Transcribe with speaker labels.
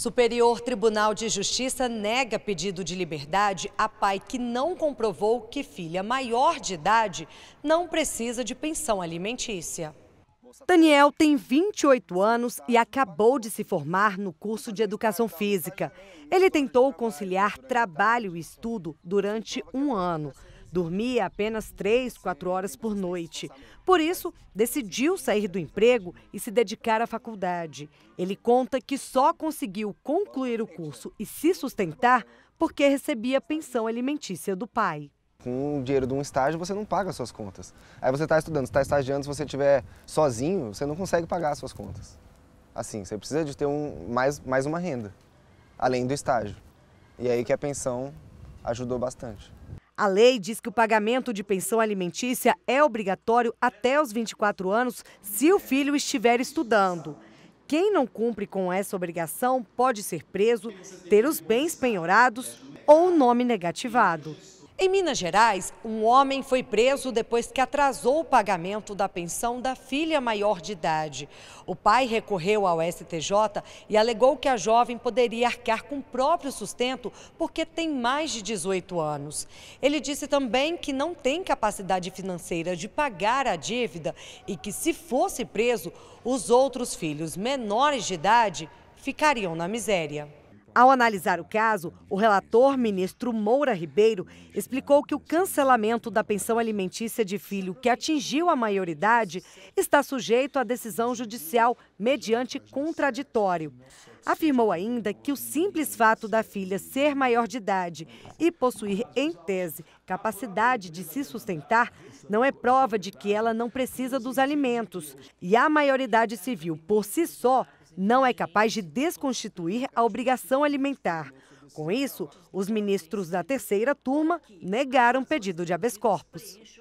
Speaker 1: Superior Tribunal de Justiça nega pedido de liberdade a pai que não comprovou que filha maior de idade não precisa de pensão alimentícia. Daniel tem 28 anos e acabou de se formar no curso de Educação Física. Ele tentou conciliar trabalho e estudo durante um ano. Dormia apenas 3, 4 horas por noite. Por isso, decidiu sair do emprego e se dedicar à faculdade. Ele conta que só conseguiu concluir o curso e se sustentar porque recebia pensão alimentícia do pai.
Speaker 2: Com o dinheiro de um estágio, você não paga suas contas. Aí você está estudando, está estagiando, se você estiver sozinho, você não consegue pagar suas contas. Assim, você precisa de ter um, mais, mais uma renda, além do estágio. E aí que a pensão ajudou bastante.
Speaker 1: A lei diz que o pagamento de pensão alimentícia é obrigatório até os 24 anos se o filho estiver estudando. Quem não cumpre com essa obrigação pode ser preso, ter os bens penhorados ou o nome negativado. Em Minas Gerais, um homem foi preso depois que atrasou o pagamento da pensão da filha maior de idade. O pai recorreu ao STJ e alegou que a jovem poderia arcar com o próprio sustento porque tem mais de 18 anos. Ele disse também que não tem capacidade financeira de pagar a dívida e que, se fosse preso, os outros filhos menores de idade ficariam na miséria. Ao analisar o caso, o relator, ministro Moura Ribeiro, explicou que o cancelamento da pensão alimentícia de filho que atingiu a maioridade está sujeito à decisão judicial mediante contraditório. Afirmou ainda que o simples fato da filha ser maior de idade e possuir, em tese, capacidade de se sustentar não é prova de que ela não precisa dos alimentos. E a maioridade civil, por si só, não é capaz de desconstituir a obrigação alimentar. Com isso, os ministros da terceira turma negaram pedido de habeas corpus.